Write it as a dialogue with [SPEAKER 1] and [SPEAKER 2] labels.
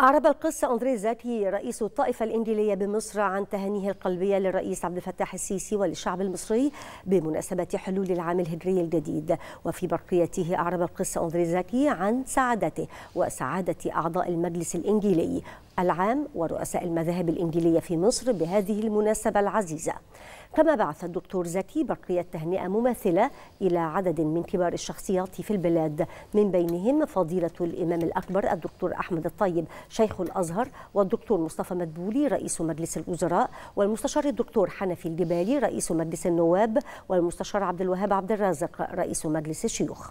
[SPEAKER 1] أعرب القس أندري زكي رئيس الطائفة الإنجيلية بمصر عن تهانيه القلبية للرئيس عبد الفتاح السيسي وللشعب المصري بمناسبة حلول العام الهجري الجديد وفي برقيته أعرب القس أندري زكي عن سعادته وسعادة أعضاء المجلس الإنجيلي العام ورؤساء المذاهب الإنجيلية في مصر بهذه المناسبة العزيزة كما بعث الدكتور زكي برقية تهنئة مماثلة إلى عدد من كبار الشخصيات في البلاد من بينهم فضيلة الإمام الأكبر الدكتور أحمد الطيب شيخ الأزهر والدكتور مصطفى مدبولي رئيس مجلس الوزراء والمستشار الدكتور حنفي الجبالي رئيس مجلس النواب والمستشار عبد الوهاب عبد الرازق رئيس مجلس الشيوخ